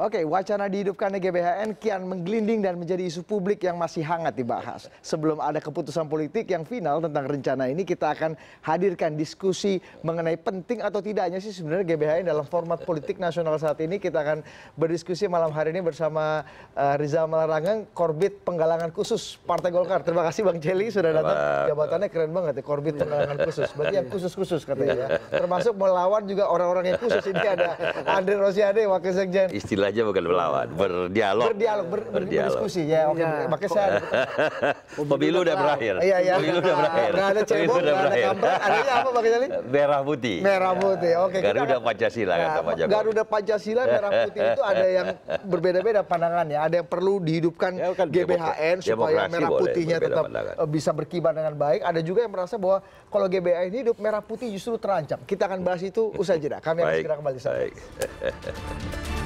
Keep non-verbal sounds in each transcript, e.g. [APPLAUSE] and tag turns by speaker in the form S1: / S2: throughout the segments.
S1: Oke, wacana dihidupkannya GBHN kian menggelinding dan menjadi isu publik yang masih hangat dibahas. Sebelum ada keputusan politik yang final tentang rencana ini, kita akan hadirkan diskusi mengenai penting atau tidaknya sih sebenarnya GBHN dalam format politik nasional saat ini. Kita akan berdiskusi malam hari ini bersama uh, Riza Malarangeng, Korbit Penggalangan Khusus Partai Golkar. Terima kasih Bang Celi sudah datang. Jabatannya keren banget ya, Korbit Penggalangan Khusus. Berarti yang khusus-khusus katanya ya. Iya. Termasuk melawan juga orang-orang yang khusus. Ini ada Andre Rosiade, Wakil Sekjen.
S2: Istilah istilahnya bukan melawan, iya. berdialog. Berdialog, ber, berdialog.
S1: berdiskusi ya. Oke, ya. makanya saya
S2: [LAUGHS] pemilu udah berakhir. Iya, iya. Pemilu udah berakhir. Enggak ada cebong, enggak ada kampret. Adanya apa Pak Jali? Merah putih. Merah putih. Iya. Oke. Garuda Pancasila kata Pak Jokowi. Garuda
S1: Pancasila, merah putih itu ada yang berbeda-beda pandangannya. Ada yang perlu dihidupkan GBHN ya, kan supaya merah putihnya tetap eh, bisa berkibar dengan baik. Ada juga yang merasa bahwa kalau GBHN hidup merah putih justru terancam. Kita akan bahas itu usai jeda. Kami akan segera
S2: kembali. Baik. [LAUGHS]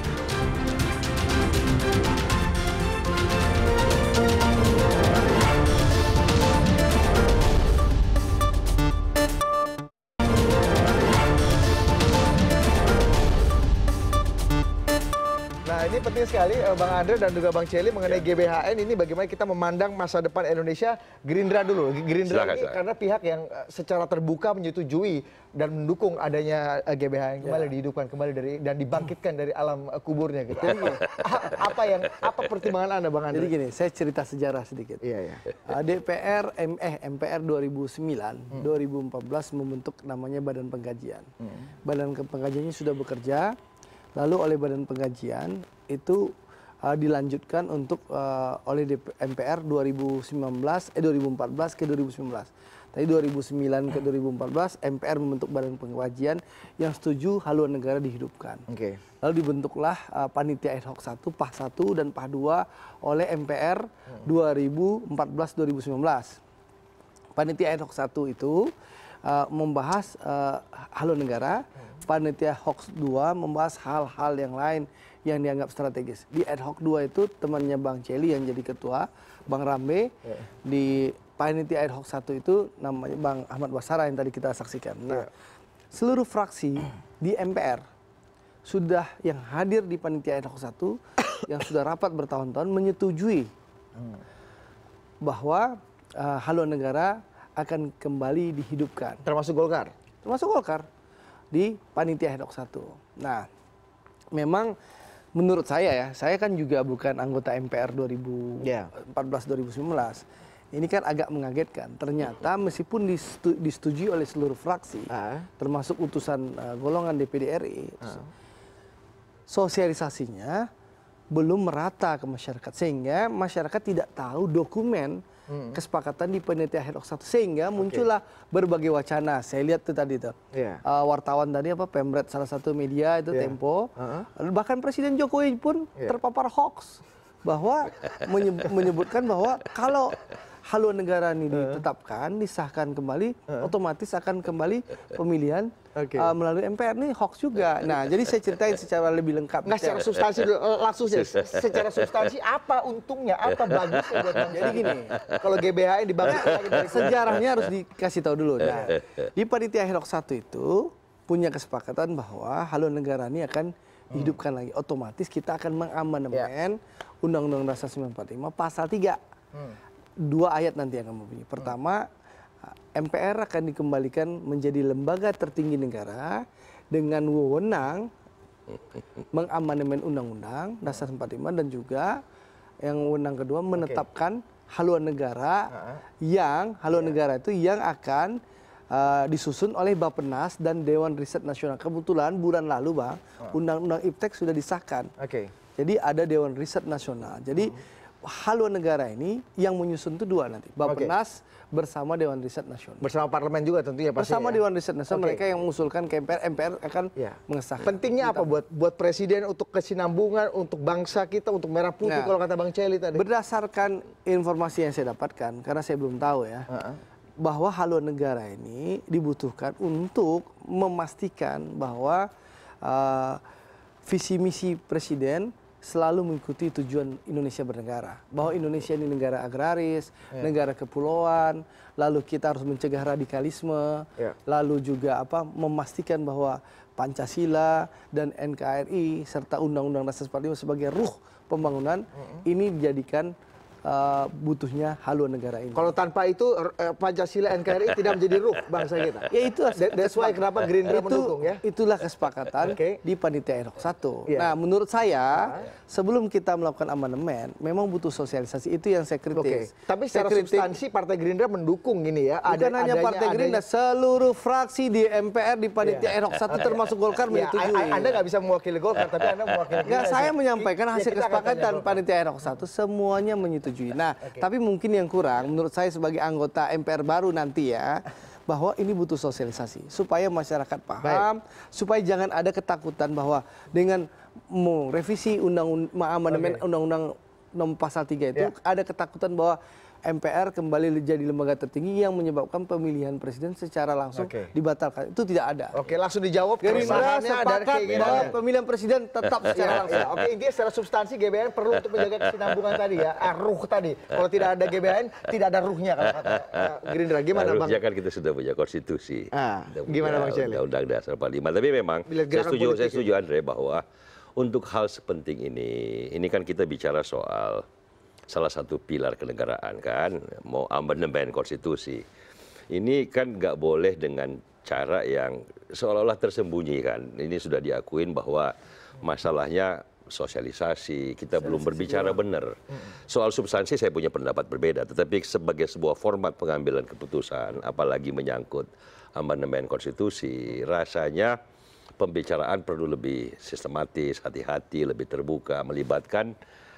S1: ini penting sekali eh, Bang Andre dan juga Bang Celi mengenai ya. GBHN ini bagaimana kita memandang masa depan Indonesia Gerindra dulu. Gerindra silakan, ini silakan. karena pihak yang eh, secara terbuka menyetujui dan mendukung adanya eh, GBHN ya. kembali ya. dihidupkan kembali dari dan dibangkitkan dari alam kuburnya gitu. Iya. apa yang apa pertimbangan Anda Bang Andre? Jadi gini, saya cerita sejarah
S3: sedikit. Iya, ya. DPR MPR 2009 hmm. 2014 membentuk namanya Badan Pengkajian. Hmm. Badan Pengkajiannya sudah bekerja lalu oleh Badan Pengkajian itu uh, dilanjutkan untuk uh, oleh DP, MPR 2019 eh 2014 ke 2019. Tadi 2009 ke 2014 MPR membentuk badan pengkajian yang setuju haluan negara dihidupkan. Okay. Lalu dibentuklah uh, panitia ad hoc 1, PAH 1 dan PAH 2 oleh MPR 2014 2019. Panitia ad hoc 1 itu uh, membahas uh, haluan negara. Hmm panitia hoax 2 membahas hal-hal yang lain yang dianggap strategis. Di ad hoc 2 itu temannya Bang Celi yang jadi ketua, Bang Rambe yeah. di panitia ad hoc 1 itu namanya Bang Ahmad Basara yang tadi kita saksikan. Nah, yeah. seluruh fraksi di MPR sudah yang hadir di panitia ad hoc 1 [COUGHS] yang sudah rapat bertahun-tahun menyetujui hmm. bahwa uh, eh, haluan negara akan kembali dihidupkan. Termasuk Golkar. Termasuk Golkar di panitia Hedok 1. Nah, memang menurut saya ya, saya kan juga bukan anggota MPR 2014 2019. Ini kan agak mengagetkan. Ternyata meskipun disetujui oleh seluruh fraksi, uh. termasuk utusan uh, golongan DPD RI, uh. sosialisasinya belum merata ke masyarakat sehingga masyarakat tidak tahu dokumen hmm. kesepakatan di penelitian head of satu sehingga muncullah berbagai wacana. Saya lihat itu tadi tuh yeah. uh, wartawan tadi apa Pemret salah satu media itu yeah. Tempo, uh -huh. bahkan Presiden Jokowi pun yeah. terpapar hoax bahwa menyebutkan bahwa kalau haluan negara ini eh. ditetapkan, disahkan kembali, eh. otomatis akan kembali eh. pemilihan okay. uh, melalui MPR nih hoax juga. Nah, jadi saya ceritain secara lebih lengkap. Nggak secara substansi langsung sih. Secara substansi
S1: apa untungnya, apa bagusnya buat bangsa. Jadi gini,
S3: kalau GBHN di bangsa, sejarahnya harus dikasih tahu dulu. Nah, di panitia satu 1 itu punya kesepakatan bahwa haluan negara ini akan hmm. dihidupkan hmm. lagi. Otomatis kita akan mengamandemen yeah. Undang-Undang Dasar 1945 pasal 3. Hmm dua ayat nanti akan punya. Pertama, MPR akan dikembalikan menjadi lembaga tertinggi negara dengan wewenang mengamandemen undang-undang dasar 45 dan juga yang wewenang kedua menetapkan haluan negara yang haluan iya. negara itu yang akan uh, disusun oleh Bappenas dan Dewan Riset Nasional. Kebetulan bulan lalu, Bang, undang-undang IPTEK sudah disahkan. Okay. Jadi ada Dewan Riset Nasional. Jadi uh-huh haluan negara ini yang menyusun itu
S1: dua nanti. Bapenas
S3: okay. bersama Dewan Riset Nasional.
S1: Bersama parlemen juga
S3: tentunya pasti. Bersama ya? Dewan Riset Nasional okay. mereka
S1: yang mengusulkan ke MPR, MPR akan ya. mengesahkan. Pentingnya apa buat buat presiden untuk kesinambungan untuk bangsa kita untuk merah putih ya. kalau kata Bang Celi tadi. Berdasarkan informasi yang saya
S3: dapatkan karena saya belum tahu ya. Uh -huh. Bahwa haluan negara ini dibutuhkan untuk memastikan bahwa uh, visi misi presiden selalu mengikuti tujuan Indonesia bernegara. Bahwa iya. Indonesia ini negara agraris, ya. negara kepulauan, lalu kita harus mencegah radikalisme, ya. lalu juga apa memastikan bahwa Pancasila dan NKRI serta Undang-Undang Dasar 45 sebagai ruh pembangunan uh ini dijadikan Eh, butuhnya haluan
S1: negara ini. Kalau tanpa itu eh, Pancasila NKRI [LAUGHS] tidak menjadi ruh bangsa kita. Ya itu that's why kenapa Gerindra itu, mendukung ya.
S3: Itulah kesepakatan okay. di panitia Erok 1.
S1: Yeah. Nah, menurut saya ah.
S3: sebelum kita melakukan amandemen memang butuh sosialisasi itu yang saya kritik. Okay. Tapi secara saya kritik, substansi
S1: Partai Gerindra mendukung ini ya. Ada, bukan hanya Partai Gerindra, seluruh fraksi di MPR di panitia yeah. Erok 1 termasuk Golkar yeah. menyetujui. Anda nggak bisa mewakili Golkar tapi Anda mewakili. Enggak, saya
S3: ya. menyampaikan hasil kesepakatan panitia Erok 1 semuanya menyetujui Nah, okay. tapi mungkin yang kurang menurut saya sebagai anggota MPR baru nanti ya bahwa ini butuh sosialisasi supaya masyarakat paham, Baik. supaya jangan ada ketakutan bahwa dengan mau revisi undang-undang amandemen okay. undang-undang nomor pasal 3 itu ya. ada ketakutan bahwa MPR kembali menjadi lembaga tertinggi yang menyebabkan pemilihan presiden secara langsung okay. dibatalkan. Itu tidak
S1: ada. Oke, langsung dijawab. Gerindra sepakat bahwa pemilihan presiden tetap iya, secara iya. langsung. Oke, intinya secara substansi GBN perlu untuk menjaga kesinambungan tadi ya, ah, ruh tadi. Kalau tidak ada GBN, tidak ada ruhnya kalau kata
S2: eh, Gerindra. Gimana nah, Bang? kan kita sudah punya konstitusi. Ah, punya gimana Bang Celi? Undang-undang dasar 45. Tapi memang saya setuju, saya ya. setuju Andre bahwa untuk hal sepenting ini, ini kan kita bicara soal salah satu pilar kenegaraan kan mau amandemen konstitusi ini kan nggak boleh dengan cara yang seolah-olah tersembunyi kan ini sudah diakuin bahwa masalahnya sosialisasi kita belum berbicara benar soal substansi saya punya pendapat berbeda tetapi sebagai sebuah format pengambilan keputusan apalagi menyangkut amandemen konstitusi rasanya pembicaraan perlu lebih sistematis hati-hati lebih terbuka melibatkan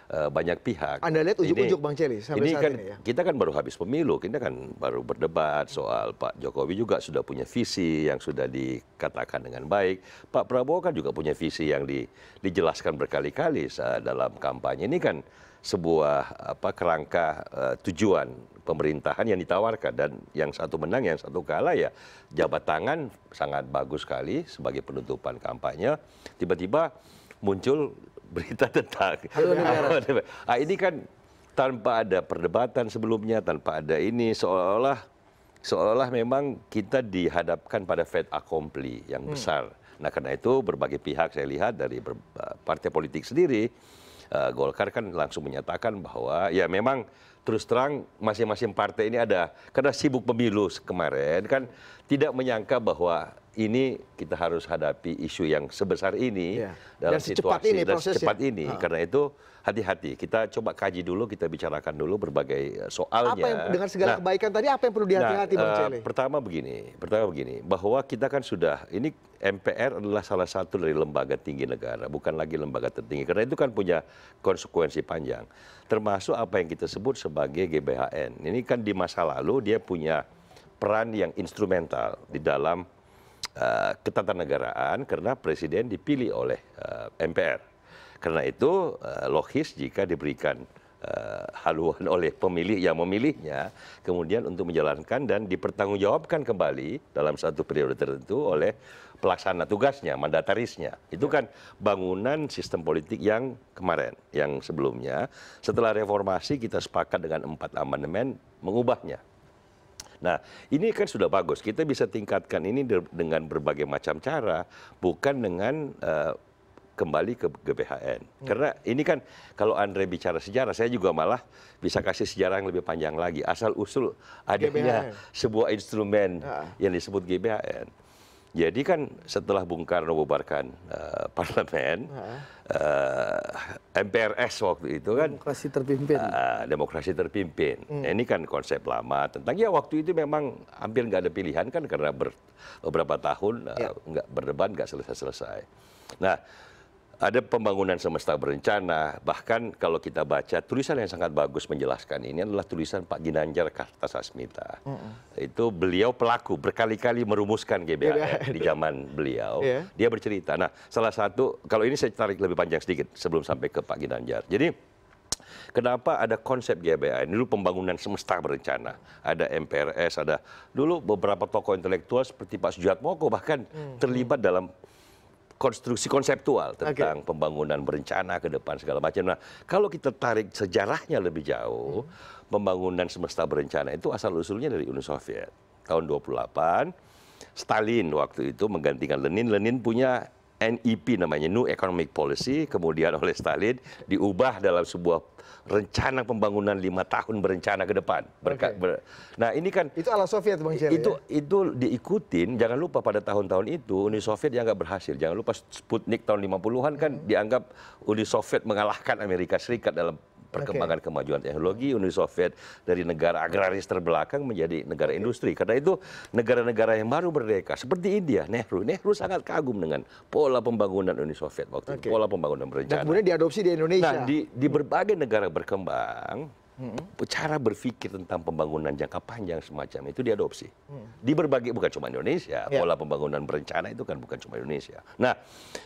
S2: Eh, banyak pihak. Anda lihat ujuk-ujuk Bang Celi sampai ini saat kan, ini ya? Kita kan baru habis pemilu, kita kan baru berdebat soal Pak Jokowi juga sudah punya visi yang sudah dikatakan dengan baik. Pak Prabowo kan juga punya visi yang di, dijelaskan berkali-kali dalam kampanye. Ini kan sebuah apa kerangka uh, tujuan pemerintahan yang ditawarkan dan yang satu menang yang satu kalah ya jabat tangan sangat bagus sekali sebagai penutupan kampanye tiba-tiba muncul berita tentang nah, ini kan tanpa ada perdebatan sebelumnya tanpa ada ini seolah-olah seolah-olah memang kita dihadapkan pada fait accompli yang hmm. besar. Hmm. Nah karena itu berbagai pihak saya lihat dari eh, partai politik sendiri eh, Golkar kan langsung menyatakan bahwa ya memang terus terang masing-masing partai ini ada karena sibuk pemilu kemarin kan tidak menyangka bahwa ini kita harus hadapi isu yang sebesar ini iya. dalam situasi ini, dan secepat ini. Karena itu hati-hati. Kita coba kaji dulu, kita bicarakan dulu berbagai eh, soalnya. Apa yang, dengan segala nah,
S1: kebaikan tadi, apa yang perlu dihati-hati nah, Bang eh, Celi? Uh,
S2: pertama begini, pertama begini, bahwa kita kan sudah, ini MPR adalah salah satu dari lembaga tinggi negara, bukan lagi lembaga tertinggi. Karena itu kan punya konsekuensi panjang. Termasuk apa yang kita sebut sebagai GBHN. Ini kan di masa lalu dia punya peran yang instrumental di dalam uh, ketatanegaraan karena presiden dipilih oleh uh, eh, MPR. Karena itu uh, logis jika diberikan uh, haluan [LAUGHS] oleh pemilih yang memilihnya kemudian untuk menjalankan dan dipertanggungjawabkan kembali dalam satu periode tertentu oleh pelaksana tugasnya, mandatarisnya. Itu kan bangunan sistem politik yang kemarin, yang sebelumnya. Setelah reformasi kita sepakat dengan empat amandemen mengubahnya nah ini kan sudah bagus kita bisa tingkatkan ini dengan berbagai macam cara bukan dengan eh, kembali ke gbhn hmm. karena ini kan kalau Andre bicara sejarah saya juga malah bisa kasih sejarah yang lebih panjang lagi asal usul adanya sebuah instrumen ah. yang disebut gbhn jadi kan setelah Bung Karno bubarkan uh, [LAUGHS] parlemen, uh, MPRS waktu itu kan demokrasi terpimpin. Uh, demokrasi terpimpin. Hmm. Nah, ini kan konsep lama tentang ya waktu itu memang hampir nggak ada pilihan kan karena ber, beberapa tahun ya. uh, nggak berdebat nggak selesai-selesai. Nah ada pembangunan semesta berencana, bahkan kalau kita baca tulisan yang sangat bagus menjelaskan ini adalah tulisan Pak Ginanjar Kartasasmita. Mm -hmm. Itu beliau pelaku berkali-kali merumuskan GBHN di zaman beliau. [LAUGHS] Yeah. Dia bercerita. Nah, salah satu kalau ini saya tarik lebih panjang sedikit sebelum sampai ke Pak Ginanjar. Jadi Kenapa ada konsep GBHN? Dulu pembangunan semesta berencana. Ada MPRS, ada dulu beberapa tokoh intelektual seperti Pak Sujatmoko bahkan hmm. terlibat dalam konstruksi konseptual tentang okay. pembangunan berencana ke depan segala macam. Nah, kalau kita tarik sejarahnya lebih jauh, hmm. pembangunan semesta berencana itu asal usulnya dari Uni Soviet. Tahun 28, Stalin waktu itu menggantikan Lenin. Lenin punya NEP namanya New Economic Policy, kemudian oleh Stalin diubah dalam sebuah rencana pembangunan lima tahun berencana ke depan. Berka, okay. ber, nah ini kan itu ala Soviet bang Jerry. itu ya? itu diikutin. Jangan lupa pada tahun-tahun itu Uni Soviet yang nggak berhasil. Jangan lupa Sputnik tahun 50-an kan hmm. dianggap Uni Soviet mengalahkan Amerika Serikat dalam perkembangan kemajuan teknologi Uni Soviet dari negara agraris terbelakang menjadi negara industri. Karena itu negara-negara yang baru merdeka seperti India, Nehru, Nehru sangat kagum dengan pola pembangunan Uni Soviet waktu okay. itu, pola pembangunan berencana. Dan kemudian
S1: diadopsi di Indonesia. Nah, di,
S2: di hmm. berbagai negara berkembang hmm. cara berpikir tentang pembangunan jangka panjang semacam itu diadopsi hmm. di berbagai bukan cuma Indonesia ya. pola pembangunan berencana itu kan bukan cuma Indonesia. Nah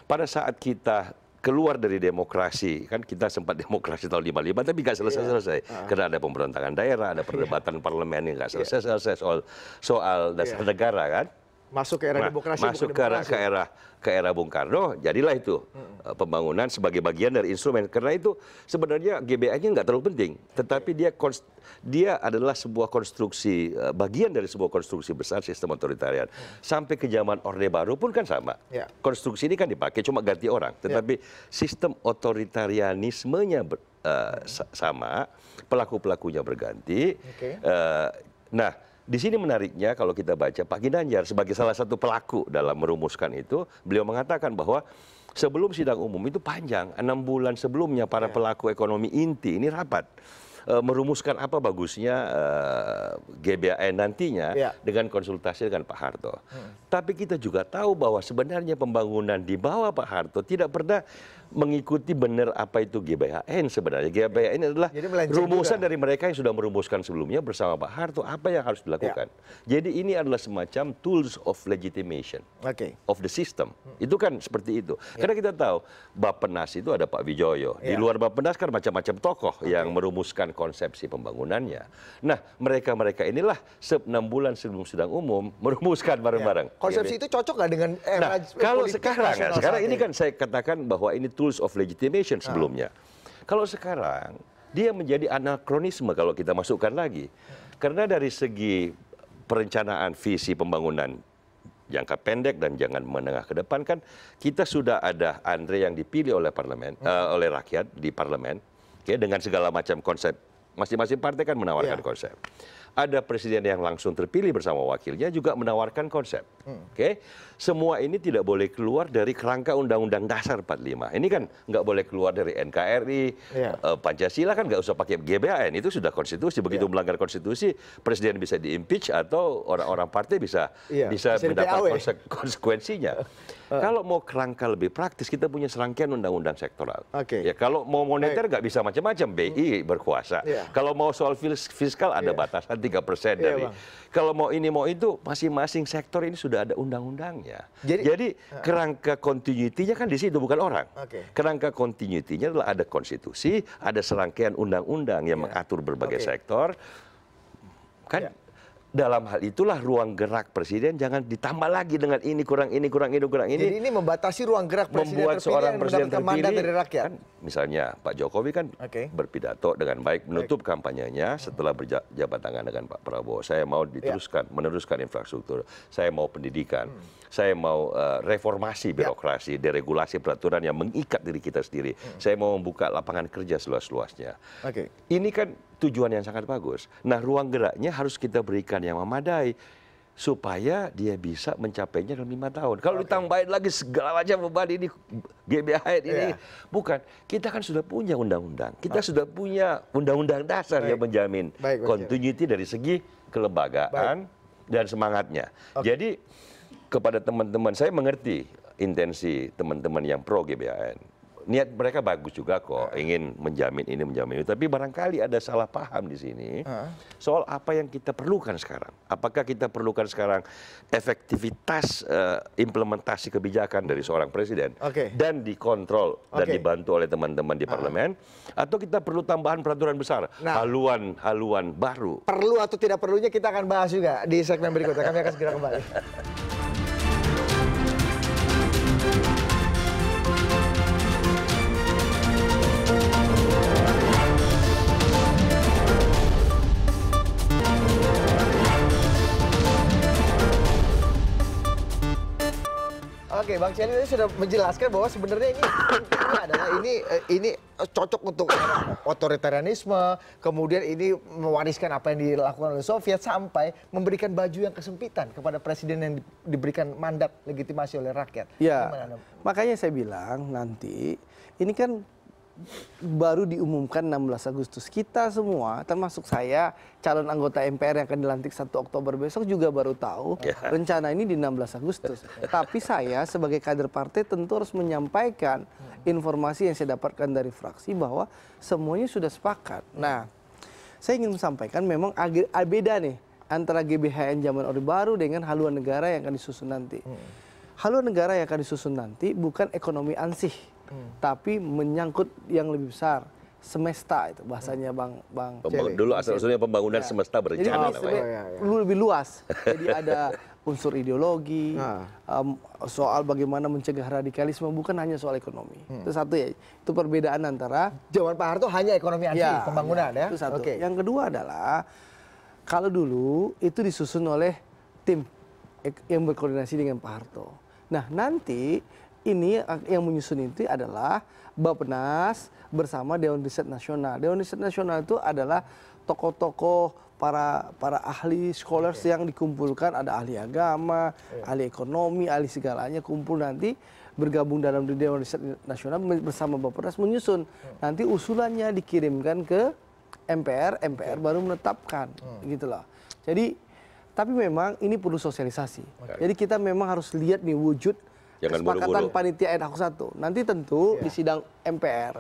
S2: pada saat kita keluar dari demokrasi kan kita sempat [LAUGHS] demokrasi tahun 55 tapi nggak iya. selesai selesai yeah. karena ada pemberontakan daerah ada perdebatan yeah. parlemen yang nggak iya. selesai selesai soal soal dasar yeah. negara kan masuk ke era demokrasi masuk ke era, ke era ke era Bung Karno jadilah itu hmm. pembangunan sebagai bagian dari instrumen karena itu sebenarnya GBI-nya nggak terlalu penting tetapi dia dia adalah sebuah konstruksi eh, bagian dari sebuah konstruksi besar sistem otoritarian hmm. sampai ke zaman Orde Baru pun kan sama yeah. konstruksi ini kan dipakai cuma ganti orang ya. tetapi yeah. sistem otoritarianismenya ber, uh, hmm. sama pelaku pelakunya berganti okay. uh, nah di sini menariknya kalau kita baca Pak Ginanjar sebagai salah satu pelaku dalam merumuskan itu, beliau mengatakan bahwa sebelum sidang umum itu panjang, enam bulan sebelumnya para ya. pelaku ekonomi inti ini rapat eh, merumuskan apa bagusnya e, eh, GBAN nantinya ya. dengan konsultasi dengan Pak Harto. Hmm. Tapi kita juga tahu bahwa sebenarnya pembangunan di bawah Pak Harto tidak pernah mengikuti benar apa itu gbhn sebenarnya. GBHN adalah rumusan juga. dari mereka yang sudah merumuskan sebelumnya bersama Pak Harto apa yang harus dilakukan. Ya. Jadi ini adalah semacam tools of legitimation okay. of the system. Itu kan seperti itu. Ya. Karena kita tahu Bappenas itu ada Pak Wijoyo. Ya. Di luar Bappenas kan macam-macam tokoh okay. yang merumuskan konsepsi pembangunannya. Nah, mereka-mereka inilah 6 bulan sebelum sidang umum merumuskan bareng-bareng. Ya. Konsepsi ya, itu
S1: cocok nggak dengan era nah, kalau sekarang, nah, sekarang ini kan
S2: saya katakan bahwa ini tools tools of legitimation ah. sebelumnya. Kalau sekarang dia menjadi anakronisme kalau kita masukkan lagi. Karena dari segi perencanaan visi pembangunan jangka pendek dan jangan menengah ke depan kan kita sudah ada Andre yang dipilih oleh parlemen hmm. uh, oleh rakyat di parlemen okay, dengan segala macam konsep masing-masing partai kan menawarkan yeah. konsep ada presiden yang langsung terpilih bersama wakilnya juga menawarkan konsep. Hmm. Oke, okay? semua ini tidak boleh keluar dari kerangka Undang-Undang Dasar 45. Ini kan nggak boleh keluar dari NKRI, yeah. Iya. uh, Pancasila kan nggak usah pakai GBHN itu sudah konstitusi. Begitu yeah. melanggar konstitusi, presiden bisa diimpeach atau orang-orang partai bisa yeah. bisa, bisa mendapat konse konsekuensinya. [LAUGHS] Eh. Kalau mau kerangka lebih praktis, kita punya serangkaian undang-undang sektoral. Okay. Ya kalau mau moneter nggak bisa macam-macam, BI hmm. berkuasa. Yeah. Kalau mau soal fiskal ada yeah. batasan 3 persen iya, dari. Bang. Kalau mau ini mau itu, masing-masing sektor ini sudah ada undang-undangnya. Jadi, Jadi uh, kerangka continuity-nya kan di situ bukan orang. Okay. Kerangka continuity-nya adalah ada konstitusi, ada serangkaian undang-undang yang yeah. mengatur berbagai okay. sektor. Kan yeah dalam hal itulah ruang gerak presiden jangan ditambah lagi dengan ini kurang ini kurang ini kurang ini. Jadi ini membatasi ruang gerak presiden membuat terpilih seorang yang presiden terpilih dari rakyat. Kan, misalnya Pak Jokowi kan okay. berpidato dengan baik menutup baik. kampanyenya setelah berjabat tangan dengan Pak Prabowo. Saya mau diteruskan ya. meneruskan infrastruktur. Saya mau pendidikan. Hmm. Saya mau uh, reformasi ya. birokrasi, ya. deregulasi peraturan yang mengikat diri kita sendiri. Hmm. Saya mau membuka lapangan kerja seluas-luasnya. Okay. Ini kan tujuan yang sangat bagus. Nah, ruang geraknya harus kita berikan yang memadai supaya dia bisa mencapainya dalam lima tahun. Kalau okay. ditambahin lagi segala macam beban ini GBHN ini yeah. bukan kita kan sudah punya undang-undang. Kita okay. Ah. sudah punya undang-undang dasar Baik. yang menjamin Baik, continuity dari segi kelembagaan dan semangatnya. Okay. Jadi kepada teman-teman saya mengerti intensi teman-teman yang pro GBHN niat mereka bagus juga kok ah. ingin menjamin ini menjamin itu tapi barangkali ada salah paham di sini ah. soal apa yang kita perlukan sekarang apakah kita perlukan sekarang efektivitas uh, implementasi kebijakan dari seorang presiden okay. dan dikontrol dan dibantu oleh teman-teman di ah. parlemen atau kita perlu tambahan peraturan besar nah, haluan haluan baru perlu atau
S1: tidak perlunya kita akan bahas juga di segmen berikutnya kami akan segera kembali [LAUGHS] Oke, Bang Celi tadi sudah menjelaskan bahwa sebenarnya ini, [COUGHS] adalah ini eh, ini eh, cocok untuk otoritarianisme, kemudian ini mewariskan apa yang dilakukan oleh Soviet sampai memberikan baju yang kesempitan kepada presiden yang diberikan mandat legitimasi oleh rakyat. Ya, makanya saya bilang
S3: nanti ini kan baru diumumkan 16 Agustus. Kita semua, termasuk saya, calon anggota MPR yang akan dilantik 1 Oktober besok juga baru tahu yeah. rencana ini di 16 Agustus. Tapi saya sebagai kader partai tentu harus menyampaikan hmm. informasi yang saya dapatkan dari fraksi bahwa semuanya sudah sepakat. Hmm. Nah, saya ingin sampaikan memang agak ah, beda nih antara GBHN zaman Orde Baru dengan haluan negara yang akan disusun nanti. Hmm. Haluan negara yang akan disusun nanti bukan ekonomi ansih hmm. tapi menyangkut yang lebih besar semesta itu bahasanya hmm. bang bang Pembang, dulu asal usulnya pembangunan iya. ya. semesta berencana oh, jadi, ya, ya. lebih luas jadi [LAUGHS] ada unsur ideologi nah. um, soal bagaimana mencegah radikalisme bukan hanya soal ekonomi hmm. itu satu ya itu perbedaan antara jawaban Pak Harto hanya ekonomi asli ya, pembangunan ya, ya. itu satu okay. yang kedua adalah kalau dulu itu disusun oleh tim yang berkoordinasi dengan Pak Harto nah nanti ini yang menyusun itu adalah Bapenas bersama Dewan Riset Nasional. Dewan Riset Nasional itu adalah tokoh-tokoh para para ahli scholars okay. yang dikumpulkan ada ahli agama, yeah. ahli ekonomi, ahli segalanya kumpul nanti bergabung dalam Dewan Riset Nasional bersama Bapenas menyusun. Hmm. Nanti usulannya dikirimkan ke MPR, MPR okay. baru menetapkan hmm. gitu loh. Jadi tapi memang ini perlu sosialisasi. Okay. Jadi kita memang harus lihat nih wujud kesepakatan panitia ad hoc satu nanti tentu iya. di sidang mpr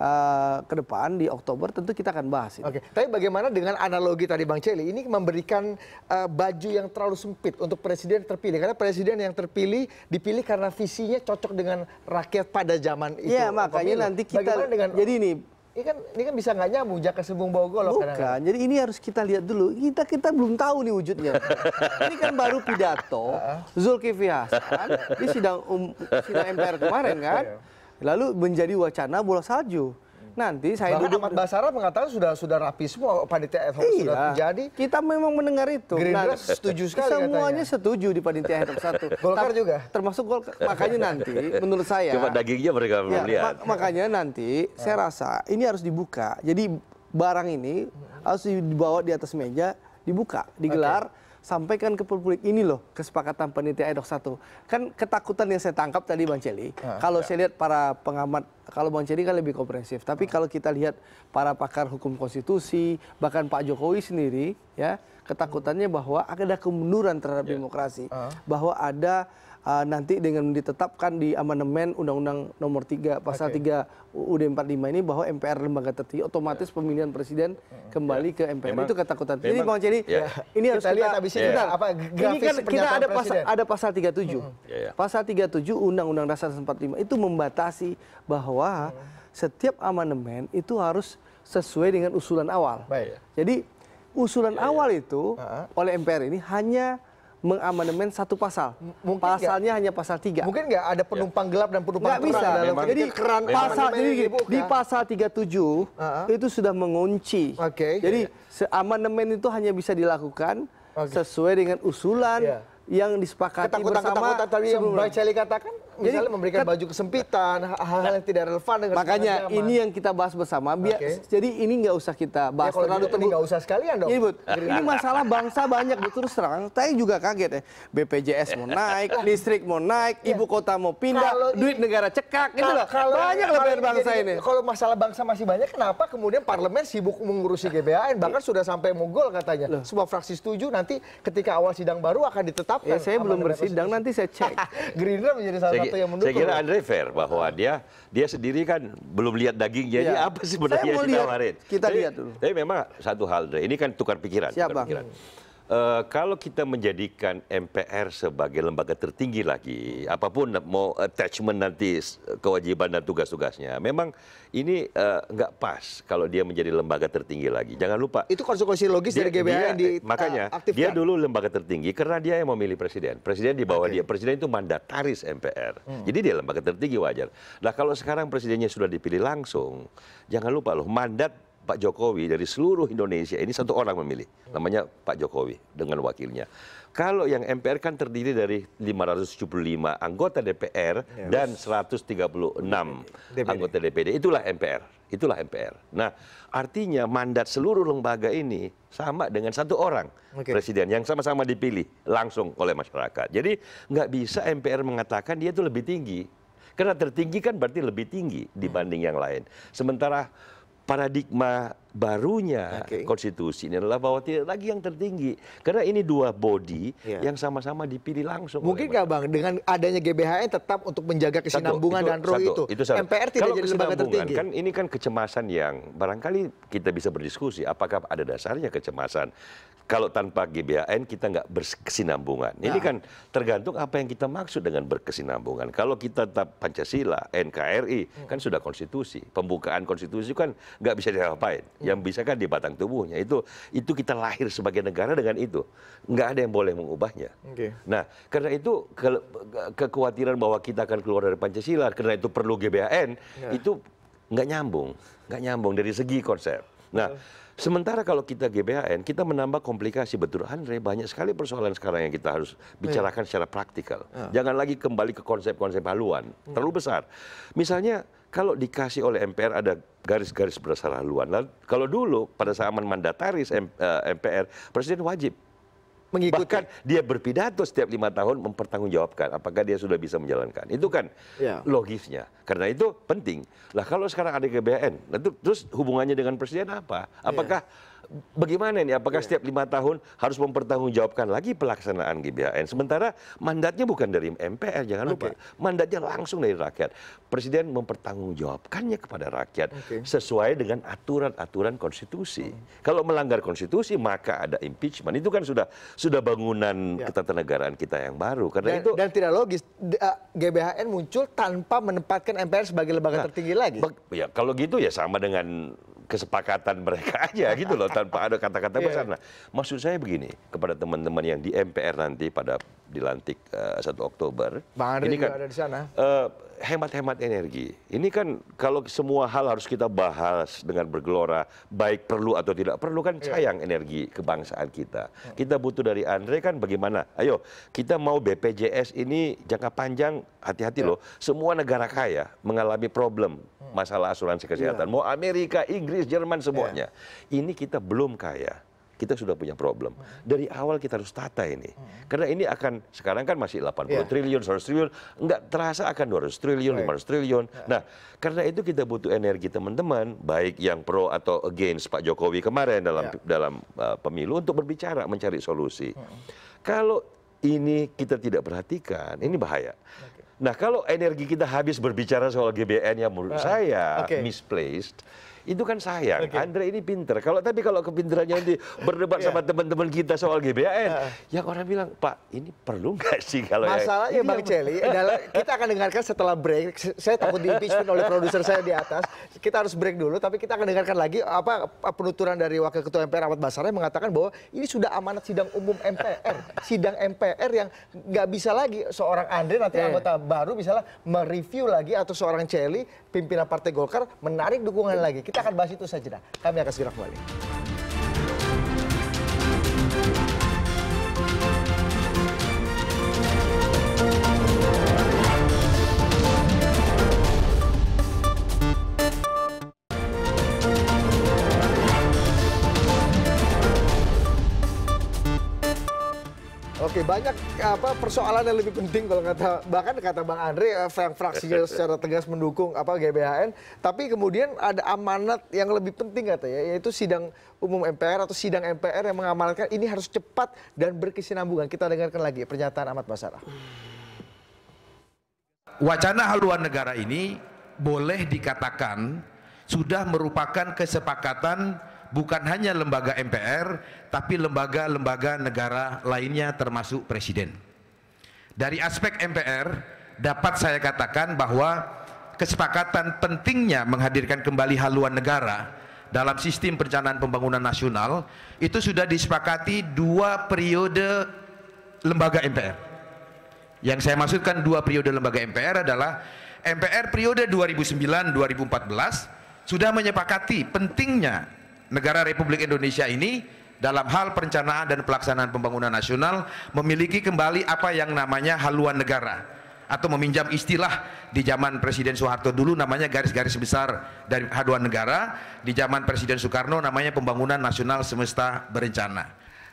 S3: eh, ke
S1: depan di Oktober tentu kita akan bahas Oke. Oke, tapi bagaimana dengan analogi tadi Bang Celi ini memberikan uh, baju yang terlalu sempit untuk presiden terpilih karena presiden yang terpilih dipilih karena visinya cocok dengan rakyat pada zaman iya, itu. Iya, makanya nanti kita jadi ini ini kan ini kan bisa nggak nyambung jaka sembung bau golok bukan kadang -kadang.
S3: jadi ini harus kita lihat dulu kita kita belum tahu nih wujudnya [LAUGHS] ini kan baru pidato Zulkifli Hasan di sidang um, sidang MPR kemarin kan iya. lalu menjadi wacana bola salju
S1: nanti
S2: saya Bahkan
S3: duduk
S1: Ahmad Basara mengatakan sudah sudah rapi semua panitia ad hoc
S3: iya, sudah
S2: terjadi.
S1: Kita memang mendengar itu.
S3: Gerindra nah, setuju sekali Semuanya setuju di panitia ad hoc satu. [LAUGHS] Golkar juga. Termasuk Golkar. Makanya nanti menurut saya Cuma dagingnya
S2: mereka ya, Mak
S3: makanya nanti saya rasa ini harus dibuka. Jadi barang ini harus dibawa di atas meja, dibuka, digelar. Okay sampaikan ke publik ini loh kesepakatan panitia edok satu. Kan ketakutan yang saya tangkap tadi Bang Celi, uh, kalau ya. saya lihat para pengamat, kalau Bang Celi kan lebih komprehensif. Tapi uh. kalau kita lihat para pakar hukum konstitusi, bahkan Pak Jokowi sendiri, ya ketakutannya bahwa ada kemunduran terhadap yeah. demokrasi, uh. bahwa ada uh, nanti dengan ditetapkan di amandemen Undang-Undang Nomor 3 Pasal okay. 3 UUD 45 ini bahwa MPR lembaga tertinggi otomatis yeah. pemilihan presiden hmm. kembali yeah. ke MPR. Memang, itu ketakutan. Memang, jadi Bang jadi yeah. Ya, ini harus kita lihat habis ini yeah. apa ini kan kita ada pasal presiden. ada pasal 37. Mm -hmm. hmm. yeah, ya. Pasal 37 Undang-Undang Dasar 45 itu membatasi bahwa mm. setiap amandemen itu harus sesuai dengan usulan awal. Baik. Jadi usulan ya, ya. awal itu uh -huh. oleh MPR ini hanya mengamandemen satu pasal. mungkin Pasalnya gak, hanya pasal tiga. Mungkin nggak ada ya. penumpang ya. gelap dan penumpang gak terang bisa. dalam memang, jadi kan keran pasal jadi di pasal 37 uh -huh. itu sudah mengunci. Okay, iya, jadi yeah. Iya. amandemen itu hanya bisa dilakukan okay. sesuai dengan usulan yeah yang disepakati ketakutan, bersama ketakutan tadi yang Bang Celi
S1: katakan misalnya jadi, memberikan baju kesempitan hal-hal yang tidak relevan dengan makanya ini yang kita bahas bersama biar okay.
S3: jadi ini nggak usah kita ya, bahas ya, kalau terlalu gitu
S1: nggak usah sekalian dong ini, but, ini
S3: masalah bangsa banyak betul terus terang saya juga kaget ya BPJS mau naik [LAUGHS] listrik mau naik ya. ibu kota mau pindah kalau duit ini, negara
S1: cekak gitu loh banyak lebih bangsa ini kalau masalah bangsa masih banyak kenapa kemudian parlemen sibuk mengurusi GBHN bahkan sudah sampai mogol katanya semua fraksi setuju nanti ketika awal sidang baru akan ditetapkan Ya, saya belum bersidang, nanti saya cek. [LAUGHS] [LAUGHS] Gerindra menjadi salah saya, satu yang mendukung. Saya kira
S2: Andre fair bahwa dia dia sendiri kan belum lihat dagingnya, ya. apa sebenarnya yang dia ditawarin. Kita jadi, lihat dulu. Tapi memang satu hal, ini kan tukar pikiran. Siap, tukar pikiran. Hmm. Uh, kalau kita menjadikan MPR sebagai lembaga tertinggi lagi, apapun mau attachment nanti eh, kewajiban dan tugas-tugasnya, memang ini eh, nggak uh, pas kalau dia menjadi lembaga tertinggi lagi. Jangan lupa. Itu konsekuensi logis dia, dari GBH yang di Makanya uh, dia dulu lembaga tertinggi karena dia yang memilih presiden. Presiden di bawah okay. dia. Presiden itu mandataris MPR. Hmm. Jadi dia lembaga tertinggi wajar. Nah kalau sekarang presidennya sudah dipilih langsung, jangan lupa loh mandat Pak Jokowi dari seluruh Indonesia ini satu orang memilih, namanya Pak Jokowi dengan wakilnya. Kalau yang MPR kan terdiri dari 575 anggota DPR ya, dan 136 DPD. anggota DPD. Itulah MPR. Itulah MPR. Nah, artinya mandat seluruh lembaga ini sama dengan satu orang okay. presiden yang sama-sama dipilih langsung oleh masyarakat. Jadi nggak bisa MPR mengatakan dia itu lebih tinggi. Karena tertinggi kan berarti lebih tinggi dibanding yang lain. Sementara paradigma barunya okay. konstitusi ini adalah bahwa tidak lagi yang tertinggi karena ini dua body yeah. yang sama-sama dipilih langsung mungkin nggak bang dengan adanya GBHN tetap untuk menjaga kesinambungan satu, itu, dan roh itu, itu MPR tidak Kalau jadi lembaga tertinggi kan ini kan kecemasan yang barangkali kita bisa berdiskusi apakah ada dasarnya kecemasan kalau tanpa gbhn kita nggak berkesinambungan. Ini nah. kan tergantung apa yang kita maksud dengan berkesinambungan. Kalau kita tetap Pancasila, NKRI, hmm. kan sudah konstitusi. Pembukaan konstitusi kan nggak bisa diapain. Hmm. Yang bisa kan di batang tubuhnya. Itu itu kita lahir sebagai negara dengan itu. Nggak ada yang boleh mengubahnya. Okay. Nah, karena itu ke, kekhawatiran bahwa kita akan keluar dari Pancasila, karena itu perlu gbhn, yeah. itu nggak nyambung. Nggak nyambung dari segi konsep. Nah, Sementara kalau kita GBHN, kita menambah komplikasi betul. Andre, banyak sekali persoalan sekarang yang kita harus bicarakan secara praktikal. Ya. Jangan lagi kembali ke konsep-konsep haluan. Ya. Terlalu besar. Misalnya, kalau dikasih oleh MPR ada garis-garis berdasar haluan. Lalu, kalau dulu, pada zaman mandataris MPR, eh, Presiden wajib mengikuti. Bahkan dia berpidato setiap lima tahun mempertanggungjawabkan apakah dia sudah bisa menjalankan. Itu kan ya. logisnya. Karena itu penting. Lah kalau sekarang ada GBN, nah, terus hubungannya dengan presiden apa? Ya. Apakah ya bagaimana ini? Apakah iya. setiap lima tahun harus mempertanggungjawabkan lagi pelaksanaan GBHN? Sementara mandatnya bukan dari MPR, jangan lupa. Mandatnya langsung dari rakyat. Presiden mempertanggungjawabkannya kepada rakyat okay. sesuai dengan aturan-aturan konstitusi. Hmm. Kalau melanggar konstitusi maka ada impeachment. Itu kan sudah sudah bangunan yeah. ketatanegaraan kita yang baru. Karena dan, itu
S1: dan tidak logis GBHN muncul tanpa menempatkan MPR sebagai lembaga nah, tertinggi lagi.
S2: Ya kalau gitu ya sama dengan kesepakatan mereka [LAUGHS] aja gitu loh tanpa ada kata-kata iya. besar. Nah, maksud saya begini kepada teman-teman yang di MPR nanti pada dilantik uh, eh, 1 Oktober. Bang Andri ini kan, ada di sana. hemat eh, hemat-hemat energi. Ini kan kalau semua hal harus kita bahas dengan bergelora, baik perlu atau tidak perlu kan iya. sayang yeah. energi kebangsaan kita. Iya. Kita butuh dari Andre kan bagaimana? Ayo, kita mau BPJS ini jangka panjang, hati-hati yeah. loh. Semua negara kaya mengalami problem Hmm. masalah asuransi iya. kesehatan. Mau Amerika, Inggris, Jerman semuanya. Iya. Ini kita belum kaya kita sudah punya problem. Hmm. Dari awal kita harus tata ini. Hmm. Karena ini akan, sekarang kan masih 80 yeah. Iya. triliun, 100 triliun, enggak terasa akan 200 triliun, right. 500 triliun. Nah, karena itu kita butuh energi teman-teman, baik yang pro atau against Pak Jokowi kemarin dalam yeah. dalam uh, pemilu untuk berbicara, mencari solusi. Mm. Kalau ini kita tidak perhatikan, ini bahaya nah kalau energi kita habis berbicara soal gbn yang menurut ah, saya misplaced itu kan sayang. Okay. Andre ini pinter. Kalau tapi kalau kepinterannya nanti berdebat yeah. sama teman-teman kita soal GBN, uh. yang orang bilang Pak ini perlu nggak sih kalau ya? masalahnya ya, Bang Celi adalah
S1: kita akan dengarkan setelah break. Saya takut di impeachment oleh produser saya di atas. Kita harus break dulu, tapi kita akan dengarkan lagi apa penuturan dari Wakil Ketua MPR Ahmad Basarah mengatakan bahwa ini sudah amanat sidang umum MPR, sidang MPR yang nggak bisa lagi seorang Andre nanti iya. anggota baru misalnya mereview lagi atau seorang Celi pimpinan partai Golkar menarik dukungan lagi. Kita akan bahas itu saja. Kami akan segera kembali. Oke, banyak apa persoalan yang lebih penting kalau kata bahkan kata Bang Andre yang eh, fraksinya [LAUGHS] secara tegas mendukung apa GBHN, tapi kemudian ada amanat yang lebih penting ya, yaitu sidang umum MPR atau sidang MPR yang mengamalkan ini harus cepat dan berkesinambungan. Kita dengarkan lagi pernyataan Ahmad Basarah.
S4: Wacana haluan negara ini boleh dikatakan sudah merupakan kesepakatan bukan hanya lembaga MPR tapi lembaga-lembaga negara lainnya termasuk presiden. Dari aspek MPR dapat saya katakan bahwa kesepakatan pentingnya menghadirkan kembali haluan negara dalam sistem perencanaan pembangunan nasional itu sudah disepakati dua periode lembaga MPR. Yang saya maksudkan dua periode lembaga MPR adalah MPR periode 2009-2014 sudah menyepakati pentingnya negara Republik Indonesia ini dalam hal perencanaan dan pelaksanaan pembangunan nasional memiliki kembali apa yang namanya haluan negara atau meminjam istilah di zaman Presiden Soeharto dulu namanya garis-garis besar dari haluan negara di zaman Presiden Soekarno namanya pembangunan nasional semesta berencana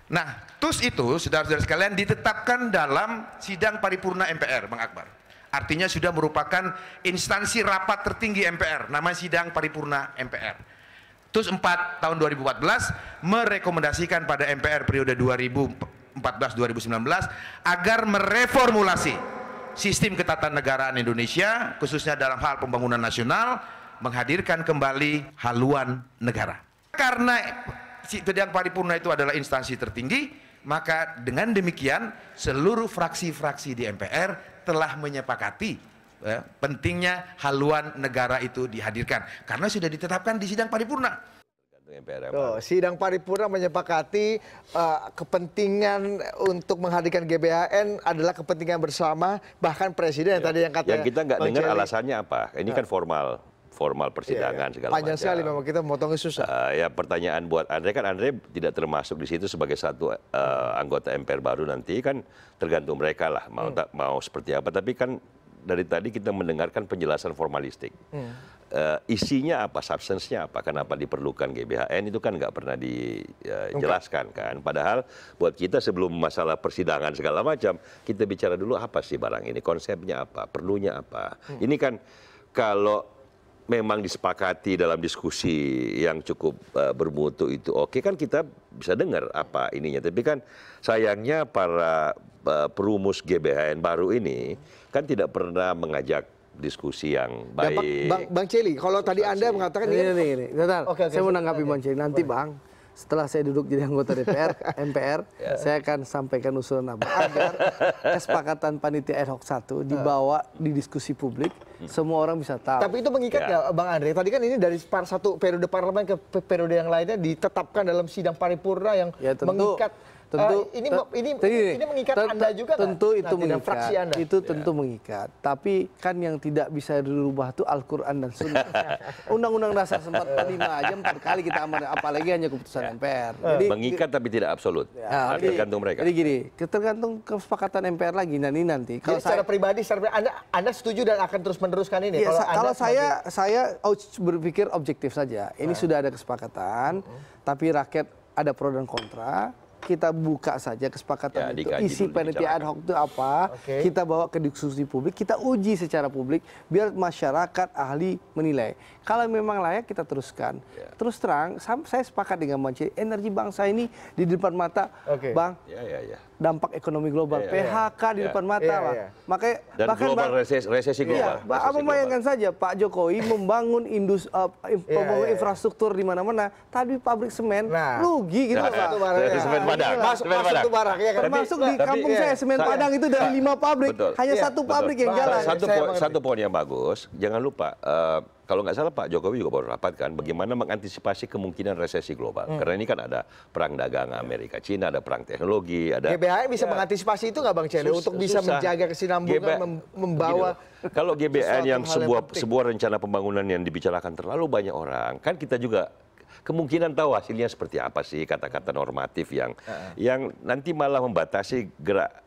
S4: nah terus itu saudara-saudara sekalian ditetapkan dalam sidang paripurna MPR Bang Akbar artinya sudah merupakan instansi rapat tertinggi MPR nama sidang paripurna MPR TUS 4 tahun 2014 merekomendasikan pada MPR periode 2014-2019 agar mereformulasi sistem ketatanegaraan Indonesia khususnya dalam hal pembangunan nasional menghadirkan kembali haluan negara. Karena sidang paripurna itu adalah instansi tertinggi, maka dengan demikian seluruh fraksi-fraksi di MPR telah menyepakati ya, pentingnya haluan negara itu dihadirkan karena sudah ditetapkan
S1: di sidang paripurna. Tuh, sidang paripurna menyepakati uh, kepentingan untuk menghadirkan GBHN adalah kepentingan bersama bahkan presiden yang ya. tadi yang kata yang kita nggak dengar alasannya
S2: apa ini kan nah. kan formal formal persidangan ya, ya. segala Panjang macam. Panjang sekali memang kita memotongnya susah. Eh, uh, ya pertanyaan buat Andre kan Andre tidak termasuk di situ sebagai satu uh, anggota MPR baru nanti kan tergantung mereka lah mau hmm. tak mau seperti apa tapi kan dari tadi kita mendengarkan penjelasan formalistik. Hmm. Uh, isinya apa, substance-nya apa, kenapa diperlukan GBHN itu kan nggak pernah dijelaskan ya, okay. kan. Padahal buat kita sebelum masalah persidangan segala macam, kita bicara dulu apa sih barang ini, konsepnya apa, perlunya apa. Hmm. Ini kan kalau memang disepakati dalam diskusi yang cukup uh, bermutu itu oke kan kita bisa dengar apa ininya tapi kan sayangnya para eh, perumus GBHN baru ini kan tidak pernah mengajak diskusi yang baik. Bang,
S1: bang Celi, kalau tadi Anda mengatakan ini, ini,
S3: ini. Bentar, okay, okay, saya menanggapi Bang Celi. Nanti Bang, setelah saya duduk jadi anggota DPR, [LAUGHS] MPR, yeah. saya akan sampaikan usulan apa agar [LAUGHS] kesepakatan panitia ad hoc satu nah. dibawa di diskusi publik, hmm. semua orang bisa tahu.
S1: Tapi itu mengikat ya. nggak, yeah. Bang Andre? Tadi kan ini dari par satu periode parlemen ke periode yang lainnya ditetapkan dalam sidang paripurna yang ya, tentu, mengikat Tentu eh, ini ini, ini mengikat Anda juga Tentu itu nah, mengikat.
S3: Itu tentu mengikat. Tapi kan yang tidak bisa dirubah itu Al-Qur'an dan Sunnah. [LAUGHS] Undang-Undang Dasar
S2: sempat lima aja
S3: empat kali kita amanah apalagi hanya keputusan ya. MPR. Eh. Jadi mengikat
S2: tapi tidak absolut. ya, nah, tergantung mereka. Jadi
S3: gini, tergantung kesepakatan MPR lagi nah, nanti nanti. Kalau secara
S1: pribadi secara Anda Anda setuju dan akan terus meneruskan ini iya, kalau kalau saya
S3: saya berpikir objektif saja. Ini eh. sudah ada kesepakatan, hmm. tapi rakyat ada pro dan kontra kita buka saja kesepakatan ya, itu isi panitia ad hoc itu apa okay. kita bawa ke diskusi publik kita uji secara publik biar masyarakat ahli menilai kalau memang layak kita teruskan. Yeah. Terus terang, saya sepakat dengan Bang Ciri, energi bangsa ini di depan mata, okay. Bang. Yeah, yeah, yeah. Dampak ekonomi global, yeah, ya, ya. yeah, PHK yeah. di ya. depan mata, yeah, yeah. Makanya Dan bahkan global
S2: bang, resesi, iya, resesi global. Iya, apa
S3: bayangkan saja Pak Jokowi membangun indus uh, yeah, yeah, infrastruktur di mana-mana, tapi pabrik semen nah, rugi gitu, nah,
S2: Pak. Nah, ya. Semen nah, Padang. Masuk,
S3: semen masuk Padang. barang ya kan. Termasuk di kampung saya semen Padang itu dari lima pabrik, hanya iya, satu pabrik yang jalan.
S2: Satu poin yang bagus, jangan lupa eh, kalau nggak salah Pak Jokowi juga baru rapat kan, bagaimana mengantisipasi kemungkinan resesi global. Hmm. Karena ini kan ada perang dagang Amerika Cina, ada perang teknologi, ada GBHN bisa
S1: ya, mengantisipasi itu nggak Bang Celi untuk bisa susah. menjaga kesinambungan GBA, mem membawa begini, kalau GBN yang sebuah yang sebuah
S2: rencana pembangunan yang dibicarakan terlalu banyak orang, kan kita juga kemungkinan tahu hasilnya seperti apa sih kata-kata normatif yang uh -huh. yang nanti malah membatasi gerak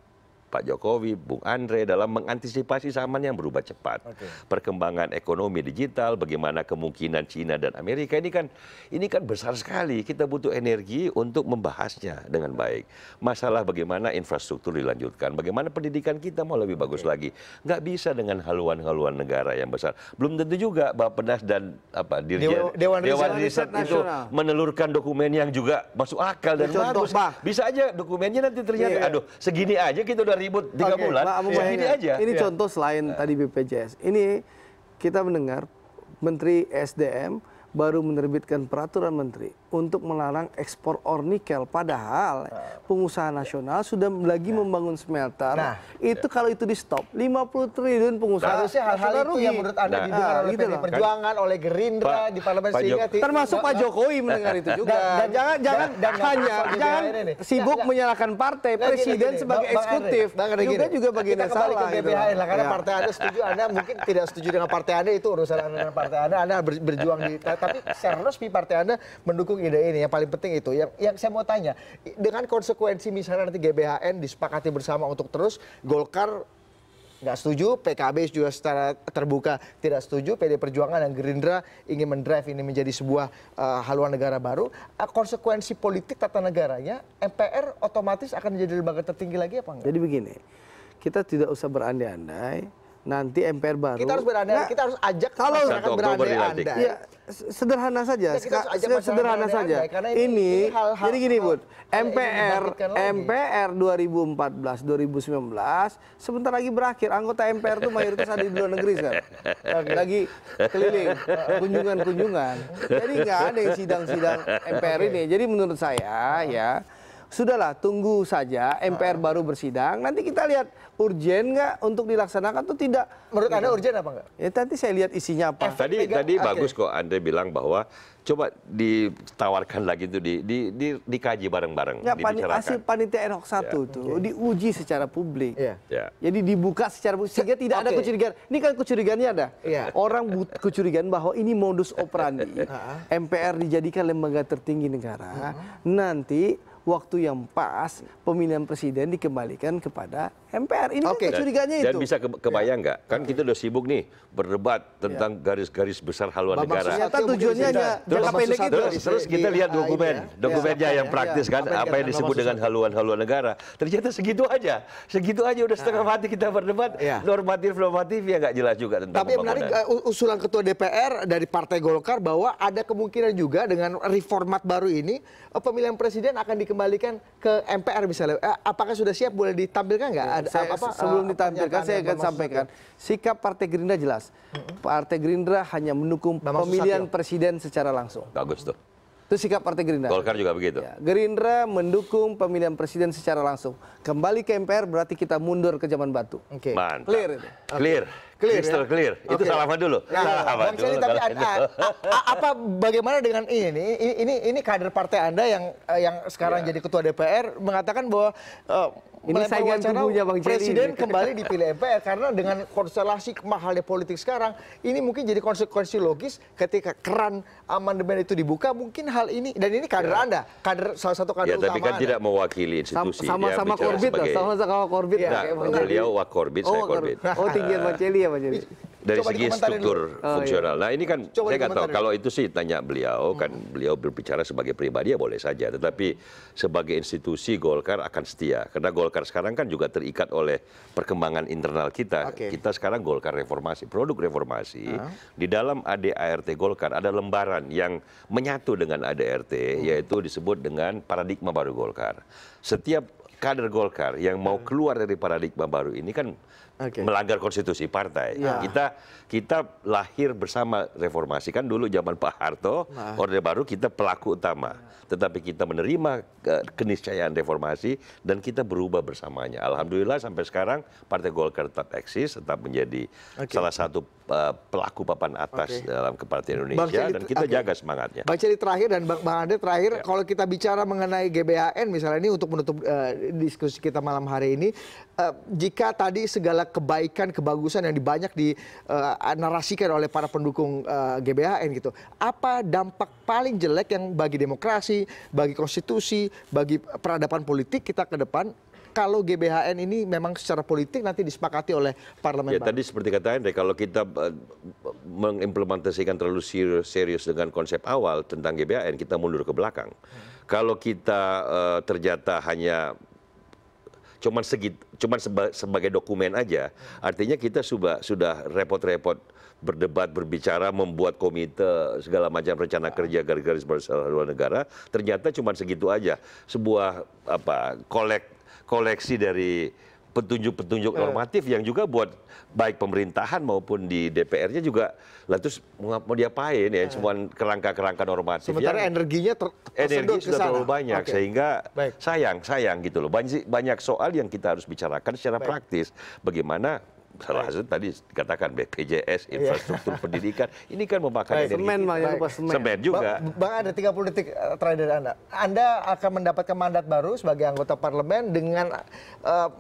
S2: Pak Jokowi, Bung Andre dalam mengantisipasi zaman yang berubah cepat. Okay. Perkembangan ekonomi digital, bagaimana kemungkinan Cina dan Amerika ini kan ini kan besar sekali. Kita butuh energi untuk membahasnya dengan baik. Masalah bagaimana infrastruktur dilanjutkan, bagaimana pendidikan kita mau lebih bagus okay. lagi. Nggak bisa dengan haluan-haluan negara yang besar. Belum tentu juga Bapak Penas dan apa Dirjen Dewan, Dewan, Dewan Riset, Riset itu menelurkan dokumen yang juga masuk akal dan Contoh, bagus. Bisa aja dokumennya nanti ternyata yeah. aduh segini aja kita udah ribut tiga okay, bulan, ini ya, aja. Ini ya. contoh
S3: selain iya. tadi BPJS. Ini kita mendengar Menteri SDM baru menerbitkan peraturan menteri untuk melarang ekspor ornikel, nikel. Padahal ah. pengusaha nasional sudah lagi nah. membangun smelter. Nah, itu ya. kalau itu di stop 50 triliun pengusaha. Nah, harusnya hal-hal itu rugi. yang menurut Anda nah, didengar nah, oleh ah, gitu perjuangan Perjuangan,
S1: oleh Gerindra pa, di parlemen sehingga termasuk Pak nah, Jokowi mendengar itu nah, juga. Dan, dan jangan jangan dan, dan hanya jangan sibuk nah,
S3: menyalahkan partai, nah, presiden sebagai eksekutif. nah, Andre, juga juga bagian yang salah ke BPHN gitu lah karena iya. partai Anda
S1: setuju Anda mungkin tidak setuju dengan partai Anda itu urusan Anda dengan partai Anda Anda berjuang di tapi serius resmi partai Anda mendukung ide ini yang paling penting itu. Yang, yang saya mau tanya, dengan konsekuensi misalnya nanti GBHN disepakati bersama untuk terus, Golkar nggak setuju, PKB juga secara terbuka tidak setuju, PD Perjuangan dan Gerindra ingin mendrive ini menjadi sebuah uh, haluan negara baru. Uh, konsekuensi politik tata negaranya, MPR otomatis akan menjadi lembaga tertinggi lagi apa enggak? Jadi begini, kita tidak usah berandai-andai
S3: nanti MPR baru. Kita harus berandai, nah, kita
S1: harus ajak kalau masyarakat berandai Anda. Ya, sederhana
S3: saja, ya, kita harus ajak sederhana saja. ini, ini hal -hal, jadi gini Bud, MPR MPR 2014 2019 sebentar lagi berakhir. Anggota MPR itu mayoritas ada di luar negeri sekarang.
S2: Lagi keliling kunjungan-kunjungan. Jadi nggak ada yang sidang-sidang MPR okay. ini.
S3: Jadi menurut saya ya sudahlah tunggu saja ah. MPR baru bersidang nanti kita lihat urgen nggak untuk dilaksanakan atau tidak menurut anda gitu. urgen apa enggak ya nanti saya lihat isinya apa eh, tadi mega, tadi okay. bagus
S2: kok anda bilang bahwa coba ditawarkan lagi itu di, di, di dikaji bareng-bareng ya, dibicarakan hasil
S3: panitia ad hoc satu ya. tuh diuji secara publik ya. Ya. jadi dibuka secara publik sehingga tidak okay. ada kecurigaan ini kan kecurigaannya ada ya. orang kecurigaan bahwa ini modus operandi [LAUGHS] ah. MPR dijadikan lembaga tertinggi negara hmm. nanti waktu yang pas pemilihan presiden dikembalikan kepada MPR. Ini okay. kan itu. Dan bisa
S2: ke kebayang ya. nggak? Ya. Kan kita udah sibuk nih berdebat ya. tentang garis-garis ya. besar haluan Bapak negara. Ternyata tujuannya hanya jangka pendek itu. Terus, terus kita iya, lihat iya. dokumen, iya. dokumennya yang praktis kan, apa yang disebut dengan haluan-haluan negara. Ternyata segitu aja, segitu aja udah setengah nah. mati kita berdebat. Normatif normatif ya nggak jelas juga tentang. Tapi menarik
S1: uh, usulan ketua DPR dari Partai Golkar bahwa ada kemungkinan juga dengan reformat baru ini uh, pemilihan presiden akan di dikembalikan ke MPR misalnya, eh, apakah sudah siap boleh ditampilkan nggak? Ya, saya, eh, apa, sebelum ditampilkan saya akan sampaikan
S3: sikap Partai Gerindra jelas. Partai Gerindra hanya mendukung Bama pemilihan Susatio. presiden secara
S2: langsung. Bagus tuh. Itu sikap Partai Gerindra. Golkar juga begitu. Ya,
S3: Gerindra mendukung pemilihan presiden secara langsung. Kembali ke MPR berarti kita mundur ke zaman batu. Oke. Okay. Clear. Okay. Clear
S2: clear, ya? crystal ya? clear. Okay. Itu salah dulu. Nah, salaman Bang Sally, tapi
S1: apa bagaimana dengan ini? Ini ini ini kader partai Anda yang yang sekarang yeah. jadi ketua DPR mengatakan bahwa uh, ini saya wacana Bang presiden kembali dipilih MPR karena dengan konstelasi mahalnya politik sekarang ini mungkin jadi konsekuensi logis ketika keran amandemen itu dibuka mungkin hal ini dan ini kader ya. Anda kader salah satu kader ya, utama tapi kan Anda. tidak
S2: mewakili institusi ya, sama-sama korbit sebagai... sama-sama
S1: korbit ya, nah, beliau
S2: wakorbit, oh, korbit oh, saya korbit oh tinggi eh, Bang
S3: Celi ya Bang Celi dari Coba segi struktur dulu. Oh, iya. fungsional. Nah ini kan Coba saya nggak tahu dulu. kalau
S2: itu sih tanya beliau hmm. kan beliau berbicara sebagai pribadi ya boleh saja, tetapi sebagai institusi Golkar akan setia karena Golkar sekarang kan juga terikat oleh perkembangan internal kita. Okay. Kita sekarang Golkar reformasi, produk reformasi hmm. di dalam ADART Golkar ada lembaran yang menyatu dengan ADART hmm. yaitu disebut dengan paradigma baru Golkar. Setiap kader Golkar yang mau hmm. keluar dari paradigma baru ini kan okay. melanggar konstitusi partai. Ya. Kita kita lahir bersama reformasi kan dulu zaman Pak Harto, nah. Orde Baru kita pelaku utama. Tetapi kita menerima keniscayaan reformasi dan kita berubah bersamanya. Alhamdulillah sampai sekarang Partai Golkar tetap eksis, tetap menjadi okay. salah satu uh, pelaku papan atas okay. dalam kepartian Indonesia Bang Celi, dan kita okay. jaga semangatnya. Bang
S1: Celi terakhir dan Bang, Ade terakhir ya. kalau kita bicara mengenai GBN misalnya ini untuk menutup uh, diskusi kita malam hari ini uh, jika tadi segala kebaikan kebagusan yang banyak dinarasikan eh, oleh para pendukung eh, gbhn gitu apa dampak paling jelek yang bagi demokrasi bagi konstitusi bagi peradaban politik kita ke depan kalau gbhn ini memang secara politik nanti disepakati oleh parlemen ya, Bang. tadi
S2: seperti kata Andre kalau kita eh, mengimplementasikan terlalu serius, serius dengan konsep awal tentang gbhn kita mundur ke belakang hmm. kalau kita uh, ternyata hanya cuman segit cuman seba, sebagai dokumen aja. Artinya kita sudah sudah repot-repot berdebat, berbicara, membuat komite segala macam rencana kerja garis-garis besar luar negara, ternyata cuma segitu aja. Sebuah apa kolek koleksi dari petunjuk-petunjuk iya. normatif yang juga buat baik pemerintahan maupun di DPR-nya juga lah terus mau, diapain ya iya. cuman kerangka-kerangka normatif sementara ya.
S1: energinya ter energi sudah kesana. terlalu banyak okay. sehingga
S2: baik. sayang sayang gitu loh banyak banyak soal yang kita harus bicarakan secara baik. praktis bagaimana salah satu tadi katakan BPJS iya. infrastruktur yeah. [LAUGHS] pendidikan ini kan memakan Baik, energi semen, ya, lupa semen. semen juga
S1: bang ada 30 detik eh, terakhir dari anda anda akan mendapatkan mandat baru sebagai anggota parlemen dengan uh,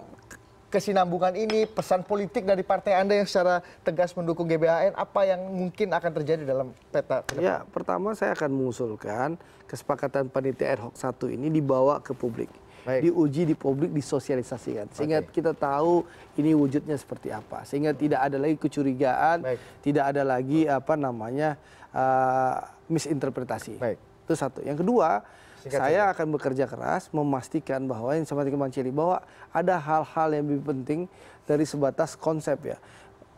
S1: kesinambungan ini pesan politik dari partai anda yang secara tegas mendukung gbhn apa yang mungkin akan terjadi dalam peta ya
S3: pertama saya akan mengusulkan kesepakatan panitia ad hoc satu ini dibawa ke publik Baik. diuji di publik disosialisasikan sehingga okay. kita tahu ini wujudnya seperti apa sehingga hmm. tidak ada lagi kecurigaan Baik. tidak ada lagi apa namanya uh, misinterpretasi Baik. itu satu yang kedua saya akan bekerja keras memastikan bahwa yang dengan Bang Celi bahwa ada hal hal yang lebih penting dari sebatas konsep ya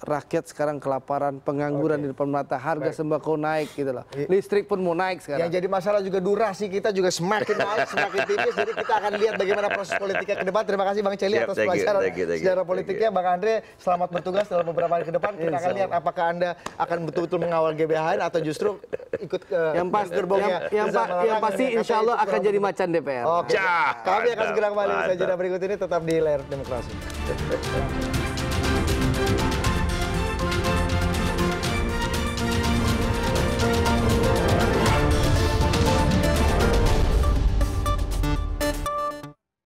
S3: rakyat sekarang kelaparan, pengangguran okay. di depan mata, harga Baik. sembako naik gitu loh. Iya. Listrik pun mau
S1: naik sekarang. Yang jadi masalah juga durasi kita juga semakin naik, [LAUGHS] semakin tipis. Jadi kita akan lihat bagaimana proses politiknya ke depan. Terima kasih Bang Celi yep, atas pelajaran sejarah politiknya. Bang Andre, selamat bertugas dalam beberapa hari ke depan. Kita akan lihat apakah Anda akan betul-betul mengawal GBHN atau justru ikut ke yang pas gerbongnya. Yang, yang, pa yang pasti insya Allah akan jadi macan DPR. Oke. Okay. Kami akan segera kembali jeda berikut ini tetap di layar demokrasi. [LAUGHS]